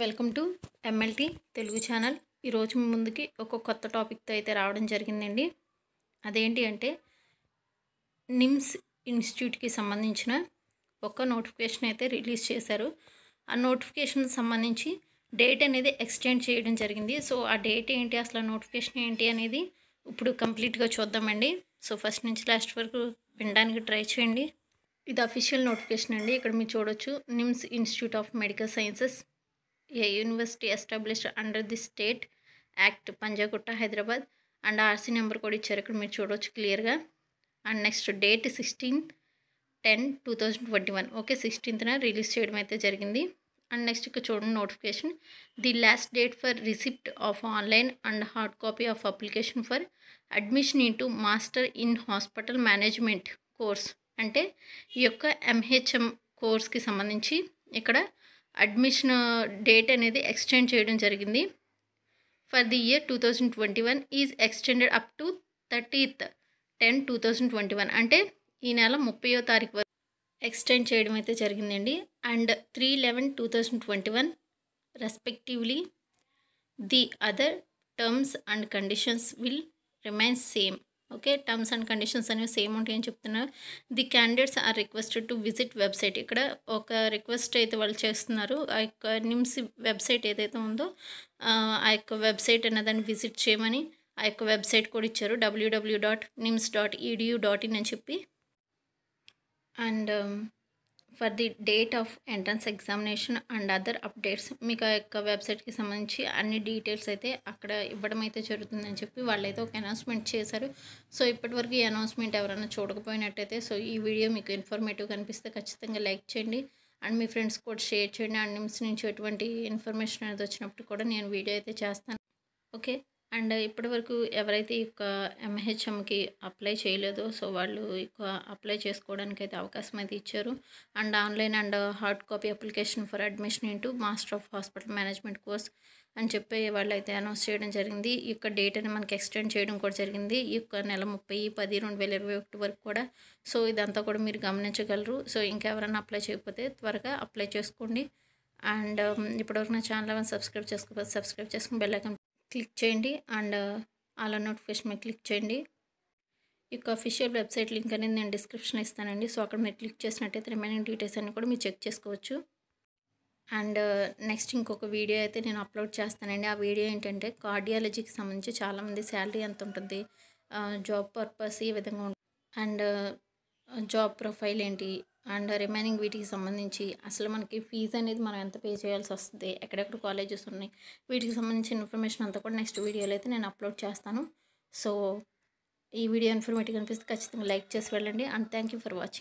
welcome to MLT Telugu channel ఈరోజు మీ ముందుకి ఒక కొత్త టాపిక్తో అయితే రావడం జరిగిందండి అదేంటి అంటే నిమ్స్ ఇన్స్టిట్యూట్కి సంబంధించిన ఒక నోటిఫికేషన్ అయితే రిలీజ్ చేశారు ఆ నోటిఫికేషన్ సంబంధించి డేట్ అనేది ఎక్స్టెండ్ చేయడం జరిగింది సో ఆ డేట్ ఏంటి అసలు నోటిఫికేషన్ ఏంటి అనేది ఇప్పుడు కంప్లీట్గా చూద్దామండి సో ఫస్ట్ నుంచి లాస్ట్ వరకు వినడానికి ట్రై చేయండి ఇది అఫీషియల్ నోటిఫికేషన్ అండి ఇక్కడ మీరు చూడొచ్చు NIMS institute of medical sciences a university established under the state act Panjagutta Hyderabad and RC number కూడా ఇచ్చారు ఇక్కడ మీరు చూడవచ్చు క్లియర్గా and next date sixteenth ten two thousand twenty one okay సిక్స్టీన్త్న రిలీజ్ చేయడం అయితే జరిగింది అండ్ నెక్స్ట్ ఇక్కడ చూడండి notification the last date for receipt of online and hard copy of application for admission in master in hospital management course అంటే ఈ యొక్క MHM కోర్స్కి సంబంధించి ఇక్కడ అడ్మిషన్ డేట్ అనేది ఎక్స్టెండ్ చేయడం జరిగింది for the year two thousand twenty one is extended up to thirtieth ten two thousand twenty one అంటే ఈ నెల ముప్పయో తారీఖు వరకు ఎక్స్టెండ్ చేయడం అయితే జరిగిందండి and three eleven two thousand twenty one respectively the other terms and conditions will remain same okay terms and conditions అనేవి సేమ్ ఉంటాయని చెప్తున్నారు the candidates are requested to visit website ఇక్కడ ఒక రిక్వెస్ట్ అయితే వాళ్ళు చేస్తున్నారు ఆ యొక్క నిమ్స్ వెబ్సైట్ ఏదైతే ఉందో ఆ యొక్క వెబ్సైట్ అన్నదాన్ని విజిట్ చేయమని ఆ యొక్క వెబ్సైట్ కూడా ఇచ్చారు WWW dot NIMS dot EDU dot in అని చెప్పి and for the date of entrance examination and other updates మీకు ఆ యొక్క వెబ్సైట్కి సంబంధించి అన్ని డీటెయిల్స్ అయితే అక్కడ ఇవ్వడం అయితే జరుగుతుందని చెప్పి వాళ్ళైతే ఒక అనౌన్స్మెంట్ చేశారు సో ఇప్పటివరకు ఈ అనౌన్స్మెంట్ ఎవరైనా చూడకపోయినట్టయితే సో ఈ వీడియో మీకు ఇన్ఫర్మేటివ్ కనిపిస్తే ఖచ్చితంగా లైక్ చేయండి అండ్ మీ ఫ్రెండ్స్ కూడా షేర్ చేయండి అండ్ నిమిషం నుంచి ఎటువంటి ఇన్ఫర్మేషన్ అనేది వచ్చినప్పుడు కూడా నేను వీడియో అయితే చేస్తాను ఓకే అండ్ ఇప్పటి వరకు ఎవరైతే ఈ యొక్క ఎంహెచ్ఎంకి అప్లై చేయలేదో సో వాళ్ళు ఇక అప్లై చేసుకోవడానికి అయితే అవకాశం అయితే ఇచ్చారు and online and hard copy application for admission into master of hospital management course అని చెప్పి వాళ్ళు అయితే అనౌన్స్ చేయడం జరిగింది ఈ యొక్క డేట్ అని మనకి ఎక్స్టెండ్ చేయడం కూడా జరిగింది ఈ యొక్క నెల ముప్పై పది రెండు వేల ఇరవై ఒకటి వరకు కూడా సో ఇదంతా కూడా మీరు గమనించగలరు సో ఇంకెవరైనా అప్లై చేయకపోతే త్వరగా అప్లై చేసుకోండి అండ్ ఇప్పటివరకు నా ఛానల్ సబ్స్క్రైబ్ చేసుకోకపోతే సబ్స్క్రైబ్ చేసుకుని బెల్లైకన్ క్లిక్ చేయండి అండ్ అలా నోటిఫికేషన్ మీద క్లిక్ చేయండి ఇక అఫీషియల్ వెబ్సైట్ లింక్ అనేది నేను డిస్క్రిప్షన్లో ఇస్తానండి సో అక్కడ మీరు క్లిక్ చేసినట్టయితే రిమైనింగ్ డీటెయిల్స్ అన్నీ కూడా మీరు చెక్ చేసుకోవచ్చు అండ్ నెక్స్ట్ ఇంకొక వీడియో అయితే నేను అప్లోడ్ చేస్తానండి ఆ వీడియో ఏంటంటే కార్డియాలజీకి సంబంధించి చాలామంది శాలరీ ఎంత ఉంటుంది జాబ్ పర్పస్ ఈ విధంగా ఉంటుంది అండ్ జాబ్ ప్రొఫైల్ ఏంటి అండ్ రిమైనింగ్ వీటికి సంబంధించి అసలు మనకి ఫీజు అనేది మనం ఎంత పే చేయాల్సి వస్తుంది ఎక్కడెక్కడ కాలేజెస్ ఉన్నాయి వీటికి సంబంధించిన ఇన్ఫర్మేషన్ అంతా కూడా నెక్స్ట్ వీడియోలో అయితే నేను అప్లోడ్ చేస్తాను సో ఈ వీడియో ఇన్ఫర్మేటివ్ కనిపిస్తే ఖచ్చితంగా లైక్ చేసి వెళ్ళండి and thank you for watching